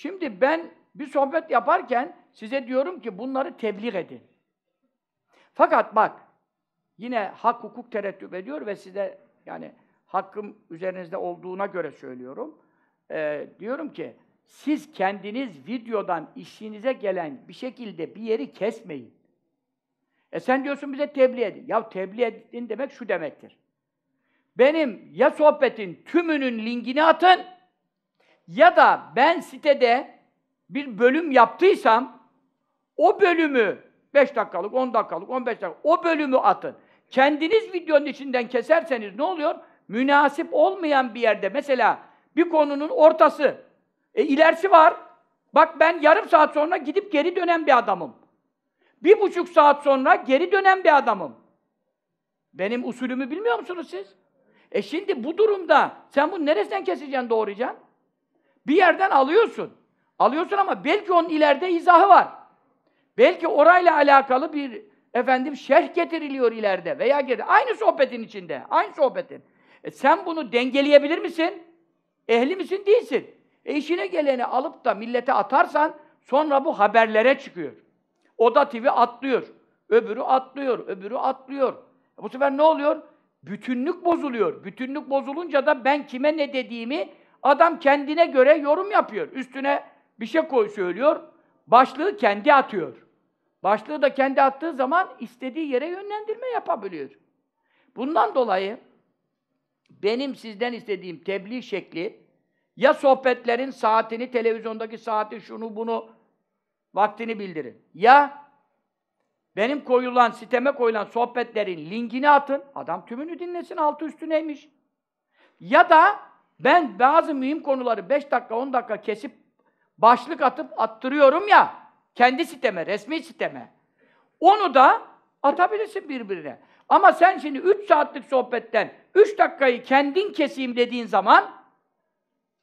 Şimdi ben bir sohbet yaparken size diyorum ki bunları tebliğ edin. Fakat bak yine hak hukuk tereddüt ediyor ve size yani hakkım üzerinizde olduğuna göre söylüyorum. Ee, diyorum ki siz kendiniz videodan işinize gelen bir şekilde bir yeri kesmeyin. E sen diyorsun bize tebliğ edin. Ya tebliğ edin demek şu demektir. Benim ya sohbetin tümünün linkini atın ya da ben sitede bir bölüm yaptıysam o bölümü 5 dakikalık, 10 dakikalık, 15 dakikalık o bölümü atın. Kendiniz videonun içinden keserseniz ne oluyor? Münasip olmayan bir yerde mesela bir konunun ortası, e, ilerisi var. Bak ben yarım saat sonra gidip geri dönen bir adamım. Bir buçuk saat sonra geri dönen bir adamım. Benim usulümü bilmiyor musunuz siz? E şimdi bu durumda sen bunu neresinden keseceksin, doğrayacaksın? Bir yerden alıyorsun. Alıyorsun ama belki onun ileride izahı var. Belki orayla alakalı bir efendim şerh getiriliyor ileride veya gelir. Aynı sohbetin içinde, aynı sohbetin. E sen bunu dengeleyebilir misin? Ehli misin? Değilsin. E işine geleni alıp da millete atarsan sonra bu haberlere çıkıyor. Oda TV atlıyor. Öbürü atlıyor, öbürü atlıyor. E, bu sefer ne oluyor? Bütünlük bozuluyor. Bütünlük bozulunca da ben kime ne dediğimi Adam kendine göre yorum yapıyor. Üstüne bir şey koy söylüyor. Başlığı kendi atıyor. Başlığı da kendi attığı zaman istediği yere yönlendirme yapabiliyor. Bundan dolayı benim sizden istediğim tebliğ şekli ya sohbetlerin saatini, televizyondaki saati, şunu bunu vaktini bildirin. Ya benim koyulan, siteme koyulan sohbetlerin linkini atın. Adam tümünü dinlesin, altı üstü neymiş. Ya da ben bazı mühim konuları 5 dakika 10 dakika kesip başlık atıp attırıyorum ya kendi siteme, resmi siteme. Onu da atabilirsin birbirine. Ama sen şimdi 3 saatlik sohbetten 3 dakikayı kendin keseyim dediğin zaman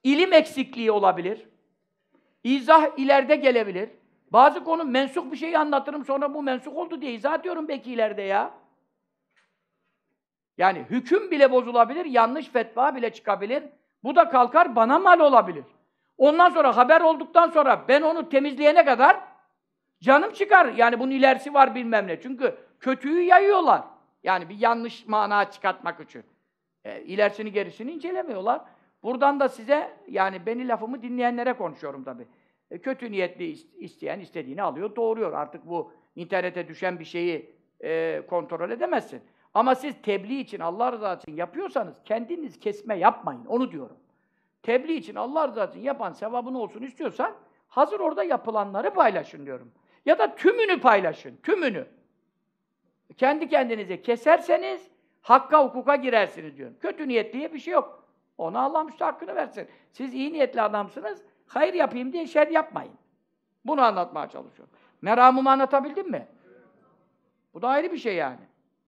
ilim eksikliği olabilir. İzah ileride gelebilir. Bazı konu mensuk bir şeyi anlatırım sonra bu mensuk oldu diye izah ediyorum belki ileride ya. Yani hüküm bile bozulabilir, yanlış fetva bile çıkabilir. Bu da kalkar bana mal olabilir. Ondan sonra haber olduktan sonra ben onu temizleyene kadar canım çıkar. Yani bunun ilerisi var bilmem ne. Çünkü kötüyü yayıyorlar. Yani bir yanlış mana çıkartmak için. E, ilerisini gerisini incelemiyorlar. Buradan da size yani beni lafımı dinleyenlere konuşuyorum tabii. E, kötü niyetli isteyen istediğini alıyor, doğuruyor. Artık bu internete düşen bir şeyi e, kontrol edemezsin. Ama siz tebliğ için, Allah rızası için yapıyorsanız kendiniz kesme yapmayın. Onu diyorum. Tebliğ için, Allah rızası için yapan sevabın olsun istiyorsan hazır orada yapılanları paylaşın diyorum. Ya da tümünü paylaşın, tümünü. Kendi kendinize keserseniz hakka hukuka girersiniz diyorum. Kötü niyetliye bir şey yok. Ona Allah müstahakkını versin. Siz iyi niyetli adamsınız, hayır yapayım diye şer yapmayın. Bunu anlatmaya çalışıyorum. Meramımı anlatabildim mi? Bu da ayrı bir şey yani.